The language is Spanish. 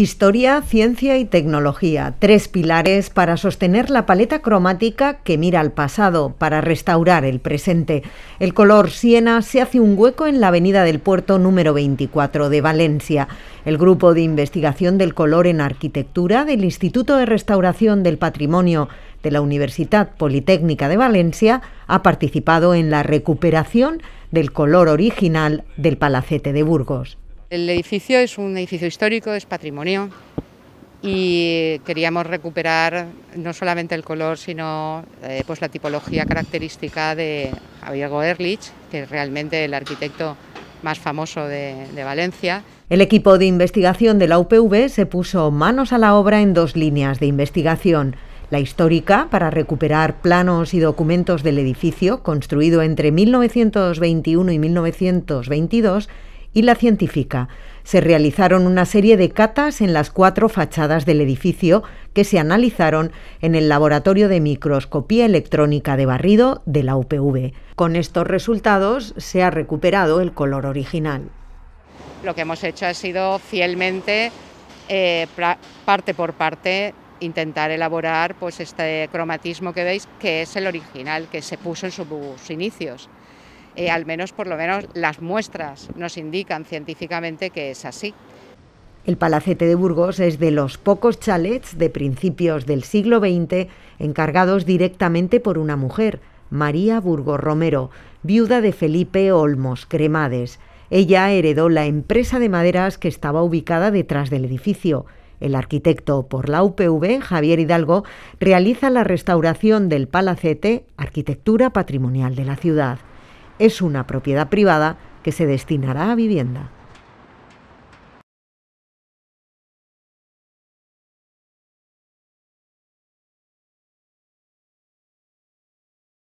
Historia, ciencia y tecnología, tres pilares para sostener la paleta cromática que mira al pasado, para restaurar el presente. El color siena se hace un hueco en la avenida del puerto número 24 de Valencia. El grupo de investigación del color en arquitectura del Instituto de Restauración del Patrimonio de la Universidad Politécnica de Valencia ha participado en la recuperación del color original del Palacete de Burgos. El edificio es un edificio histórico, es patrimonio y queríamos recuperar no solamente el color, sino eh, pues la tipología característica de Javier Goerlich, que es realmente el arquitecto más famoso de, de, Valencia. El equipo de investigación de la UPV se puso manos a la obra en dos líneas de investigación. La histórica, para recuperar planos y documentos del edificio construido entre 1921 y 1922, y la científica. Se realizaron una serie de catas en las cuatro fachadas del edificio que se analizaron en el Laboratorio de Microscopía Electrónica de Barrido de la UPV. Con estos resultados se ha recuperado el color original. Lo que hemos hecho ha sido fielmente, eh, parte por parte, intentar elaborar pues, este cromatismo que veis, que es el original, que se puso en sus inicios. Eh, al menos por lo menos las muestras nos indican científicamente que es así. El Palacete de Burgos es de los pocos chalets de principios del siglo XX encargados directamente por una mujer, María Burgos Romero, viuda de Felipe Olmos Cremades. Ella heredó la empresa de maderas que estaba ubicada detrás del edificio. El arquitecto por la UPV, Javier Hidalgo, realiza la restauración del Palacete, arquitectura patrimonial de la ciudad es una propiedad privada que se destinará a vivienda.